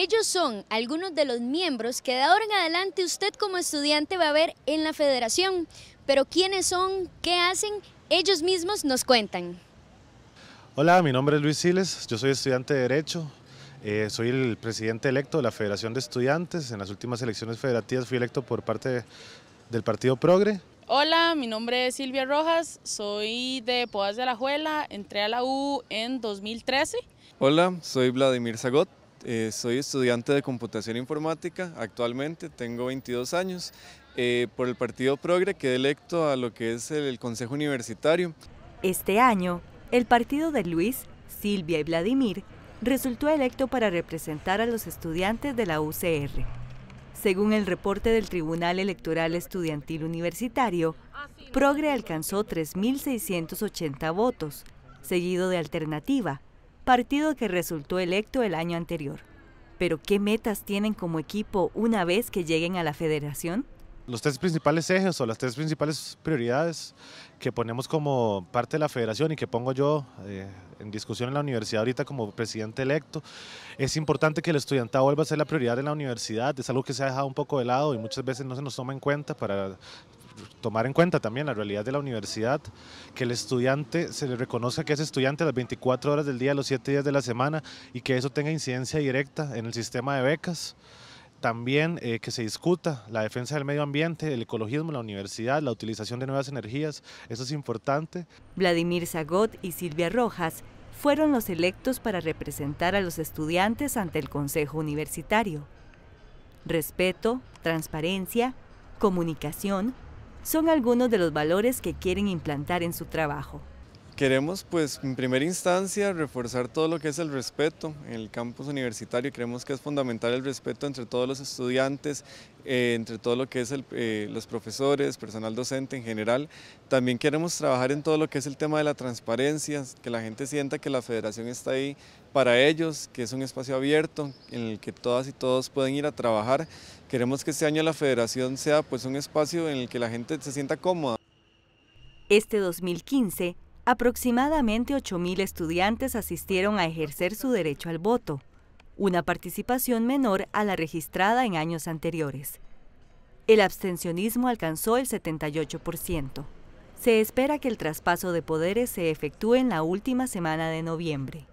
Ellos son algunos de los miembros que de ahora en adelante usted como estudiante va a ver en la federación. Pero quiénes son, qué hacen, ellos mismos nos cuentan. Hola, mi nombre es Luis Siles, yo soy estudiante de Derecho, eh, soy el presidente electo de la Federación de Estudiantes, en las últimas elecciones federativas fui electo por parte del Partido Progre. Hola, mi nombre es Silvia Rojas, soy de Podas de la Juela, entré a la U en 2013. Hola, soy Vladimir Zagot, eh, soy estudiante de computación informática actualmente, tengo 22 años. Eh, por el Partido Progre quedé electo a lo que es el, el Consejo Universitario. Este año, el partido de Luis, Silvia y Vladimir resultó electo para representar a los estudiantes de la UCR. Según el reporte del Tribunal Electoral Estudiantil Universitario, Progre alcanzó 3.680 votos, seguido de Alternativa, partido que resultó electo el año anterior. Pero ¿qué metas tienen como equipo una vez que lleguen a la federación? Los tres principales ejes o las tres principales prioridades que ponemos como parte de la federación y que pongo yo eh, en discusión en la universidad ahorita como presidente electo, es importante que el estudiantado vuelva a ser la prioridad de la universidad, es algo que se ha dejado un poco de lado y muchas veces no se nos toma en cuenta para tomar en cuenta también la realidad de la universidad, que el estudiante se le reconozca que es estudiante las 24 horas del día, los 7 días de la semana y que eso tenga incidencia directa en el sistema de becas también eh, que se discuta la defensa del medio ambiente, el ecologismo, la universidad, la utilización de nuevas energías, eso es importante. Vladimir Zagot y Silvia Rojas fueron los electos para representar a los estudiantes ante el Consejo Universitario. Respeto, transparencia, comunicación, son algunos de los valores que quieren implantar en su trabajo. Queremos, pues, en primera instancia, reforzar todo lo que es el respeto en el campus universitario. Creemos que es fundamental el respeto entre todos los estudiantes, eh, entre todo lo que es eh, los profesores, personal docente en general. También queremos trabajar en todo lo que es el tema de la transparencia, que la gente sienta que la federación está ahí para ellos, que es un espacio abierto en el que todas y todos pueden ir a trabajar. Queremos que este año la federación sea pues un espacio en el que la gente se sienta cómoda. Este 2015 aproximadamente 8.000 estudiantes asistieron a ejercer su derecho al voto, una participación menor a la registrada en años anteriores. El abstencionismo alcanzó el 78%. Se espera que el traspaso de poderes se efectúe en la última semana de noviembre.